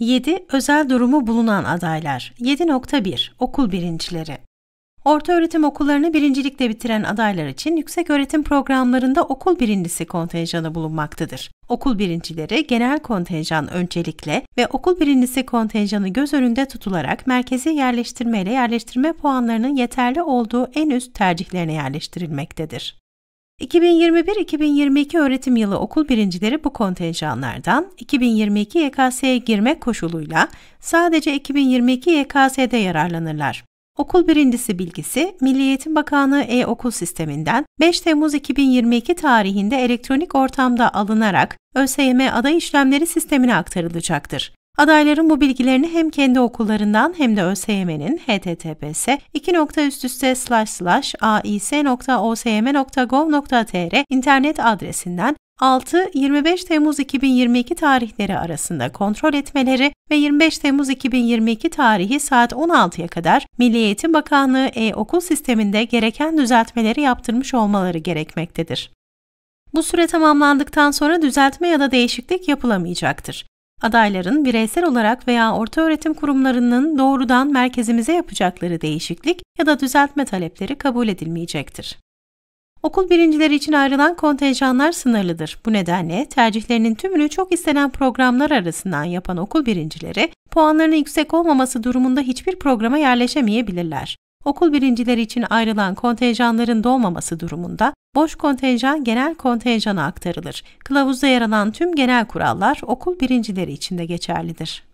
7. Özel durumu bulunan adaylar. 7.1 Okul birincileri. Orta öğretim okullarını birincilikle bitiren adaylar için yüksek öğretim programlarında okul birincisi kontenjanı bulunmaktadır. Okul birincileri genel kontenjan öncelikle ve okul birincisi kontenjanı göz önünde tutularak merkezi yerleştirme ile yerleştirme puanlarının yeterli olduğu en üst tercihlerine yerleştirilmektedir. 2021-2022 öğretim yılı okul birincileri bu kontenjanlardan 2022 YKS'ye girmek koşuluyla sadece 2022 YKS'de yararlanırlar. Okul birincisi bilgisi Milli Eğitim Bakanlığı e-okul sisteminden 5 Temmuz 2022 tarihinde elektronik ortamda alınarak ÖSYM aday işlemleri sistemine aktarılacaktır. Adayların bu bilgilerini hem kendi okullarından hem de ÖSYM'nin https 2. ais.osym.gov.tr internet adresinden 6-25 Temmuz 2022 tarihleri arasında kontrol etmeleri ve 25 Temmuz 2022 tarihi saat 16'ya kadar Milli Eğitim Bakanlığı e-okul sisteminde gereken düzeltmeleri yaptırmış olmaları gerekmektedir. Bu süre tamamlandıktan sonra düzeltme ya da değişiklik yapılamayacaktır. Adayların bireysel olarak veya orta öğretim kurumlarının doğrudan merkezimize yapacakları değişiklik ya da düzeltme talepleri kabul edilmeyecektir. Okul birincileri için ayrılan kontenjanlar sınırlıdır. Bu nedenle tercihlerinin tümünü çok istenen programlar arasından yapan okul birincileri puanlarının yüksek olmaması durumunda hiçbir programa yerleşemeyebilirler. Okul birincileri için ayrılan kontenjanların dolmaması durumunda boş kontenjan genel kontenjana aktarılır. Kılavuzda yer alan tüm genel kurallar okul birincileri için de geçerlidir.